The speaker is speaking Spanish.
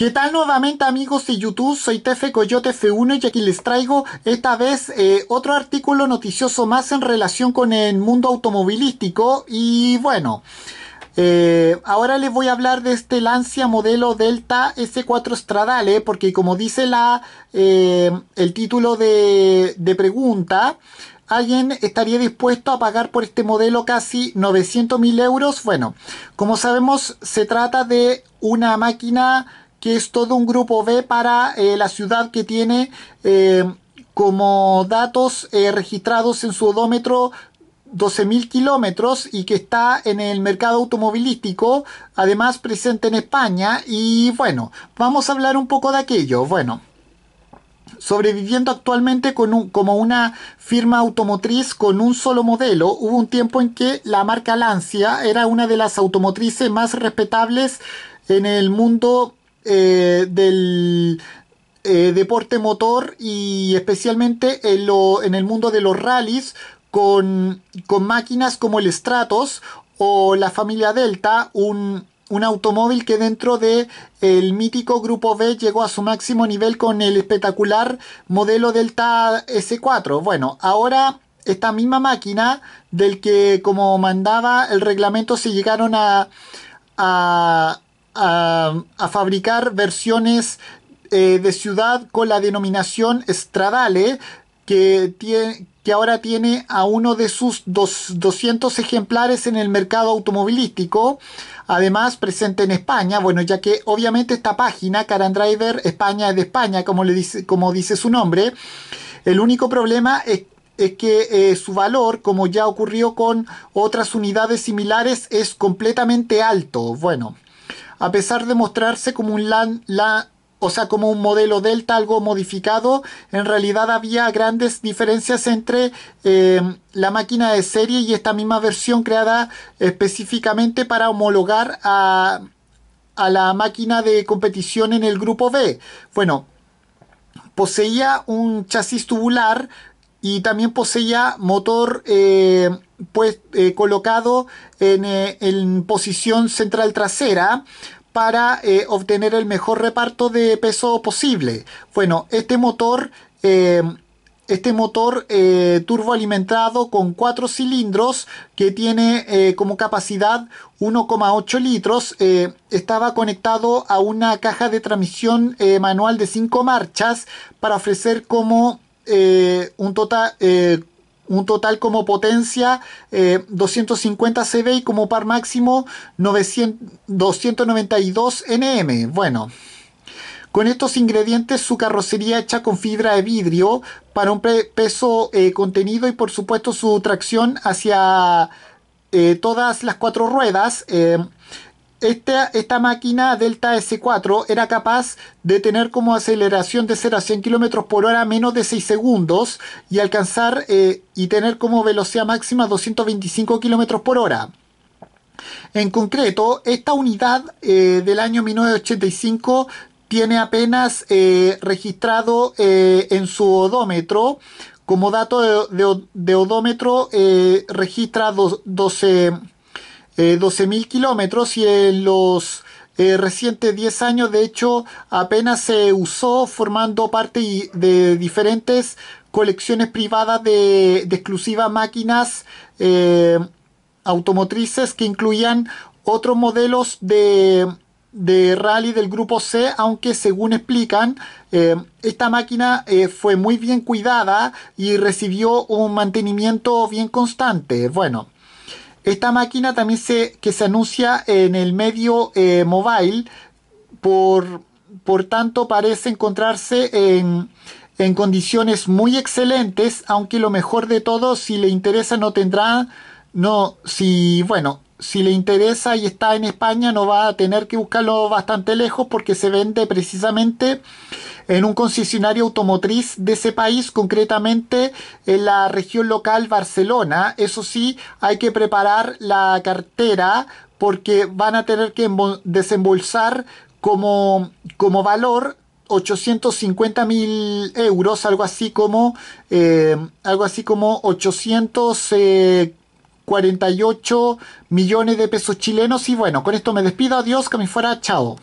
¿Qué tal nuevamente amigos de YouTube? Soy Tefe Coyote F1 y aquí les traigo esta vez eh, otro artículo noticioso más en relación con el mundo automovilístico y bueno... Eh, ahora les voy a hablar de este Lancia modelo Delta S4 Stradale eh, porque como dice la, el título de, pregunta, alguien estaría dispuesto a pagar por este modelo casi 900.000 euros. Bueno, como sabemos se trata de una máquina que es todo un grupo B para eh, la ciudad que tiene eh, como datos eh, registrados en su odómetro 12.000 kilómetros y que está en el mercado automovilístico, además presente en España. Y bueno, vamos a hablar un poco de aquello. Bueno, sobreviviendo actualmente con como una firma automotriz con un solo modelo. Hubo un tiempo en que la marca Lancia era una de las automotrices más respetables en el mundo eh, del eh, deporte motor y especialmente en, lo, en, el mundo de los rallies con, máquinas como el Stratos o la familia Delta, un, un automóvil que dentro de el mítico grupo B llegó a su máximo nivel con el espectacular modelo Delta S4. Bueno, ahora esta misma máquina del que como mandaba el reglamento se llegaron a a, fabricar versiones eh, de ciudad con la denominación Stradale, que, tiene, que ahora tiene a uno de sus 200 ejemplares en el mercado automovilístico, además presente en España, bueno, ya que obviamente esta página, and Driver España es de España, como, le dice, como dice su nombre, el único problema es, es que eh, su valor, como ya ocurrió con otras unidades similares, es completamente alto. Bueno, a pesar de mostrarse como un la, o sea, como un modelo delta algo modificado, en realidad había grandes diferencias entre em, la máquina de serie y esta misma versión creada específicamente para homologar a, la máquina de competición en el grupo B. Bueno, poseía un chasis tubular y también poseía motor eh, pues, eh, colocado eh, en, posición central trasera para eh, obtener el mejor reparto de peso posible. Bueno, este motor este motor eh, turboalimentado con cuatro cilindros que tiene como capacidad 1,8 litros estaba conectado a una caja de transmisión manual de 5 marchas para ofrecer como un total un total como potencia 250 eh, CV y como par máximo 292 NM. Bueno, con estos ingredientes su carrocería hecha con fibra de vidrio para un peso eh, contenido y por supuesto su tracción hacia eh, todas las cuatro ruedas esta, máquina Delta S4 era capaz de tener como aceleración de 0 a 100 km por hora menos de 6 segundos y alcanzar eh, y tener como velocidad máxima 225 km por hora. En concreto, esta unidad eh, del año 1985 tiene apenas eh, registrado en su odómetro como dato de, de odómetro registra 12 12.000 eh, kilómetros y en los eh, recientes 10 años de hecho apenas se usó formando parte de diferentes colecciones privadas de, exclusivas máquinas eh, automotrices que incluían otros modelos de, rally del grupo C, aunque según explican, esta máquina fue muy bien cuidada y recibió un mantenimiento bien constante. Bueno, esta máquina también se, que se anuncia en el medio móvil eh, mobile, por, por, tanto parece encontrarse en, en, condiciones muy excelentes, aunque lo mejor de todo, si le interesa, no tendrá, no, si, bueno, si le interesa y está en España, no va a tener que buscarlo bastante lejos porque se vende precisamente en un concesionario automotriz de ese país, concretamente en la región local Barcelona. Eso sí, hay que preparar la cartera porque van a tener que desembolsar como, como valor 850 mil euros, algo así como, eh, algo así como 848 eh, millones de pesos chilenos. Y bueno, con esto me despido. Adiós, que me fuera. Chao.